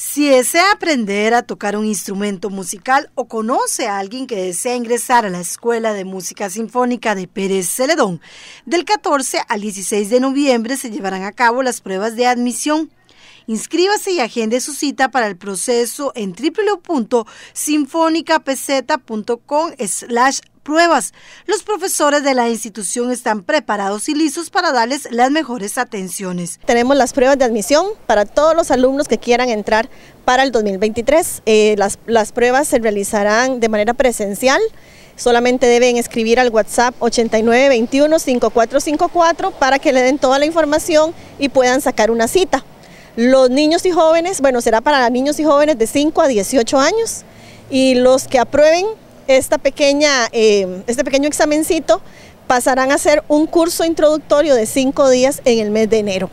Si desea aprender a tocar un instrumento musical o conoce a alguien que desea ingresar a la Escuela de Música Sinfónica de Pérez Celedón, del 14 al 16 de noviembre se llevarán a cabo las pruebas de admisión. Inscríbase y agende su cita para el proceso en www.sinfónica.pz.com. slash pruebas. Los profesores de la institución están preparados y listos para darles las mejores atenciones. Tenemos las pruebas de admisión para todos los alumnos que quieran entrar para el 2023. Eh, las, las pruebas se realizarán de manera presencial. Solamente deben escribir al WhatsApp 8921-5454 para que le den toda la información y puedan sacar una cita. Los niños y jóvenes, bueno, será para niños y jóvenes de 5 a 18 años y los que aprueben esta pequeña, eh, este pequeño examencito pasarán a hacer un curso introductorio de 5 días en el mes de enero.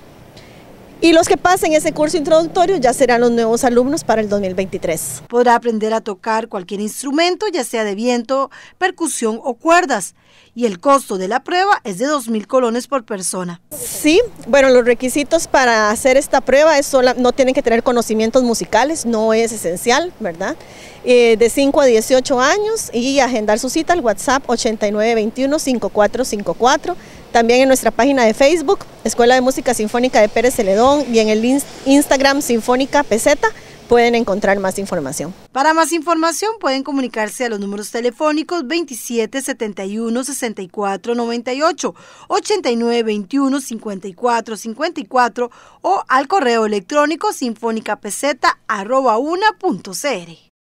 Y los que pasen ese curso introductorio ya serán los nuevos alumnos para el 2023. Podrá aprender a tocar cualquier instrumento, ya sea de viento, percusión o cuerdas. Y el costo de la prueba es de 2.000 colones por persona. Sí, bueno, los requisitos para hacer esta prueba es no tienen que tener conocimientos musicales, no es esencial, ¿verdad? Eh, de 5 a 18 años y agendar su cita al WhatsApp 8921-5454. También en nuestra página de Facebook, Escuela de Música Sinfónica de Pérez Celedón y en el Instagram Sinfónica PZ pueden encontrar más información. Para más información pueden comunicarse a los números telefónicos 27 71 64 98, 89 21 54 54 o al correo electrónico cr.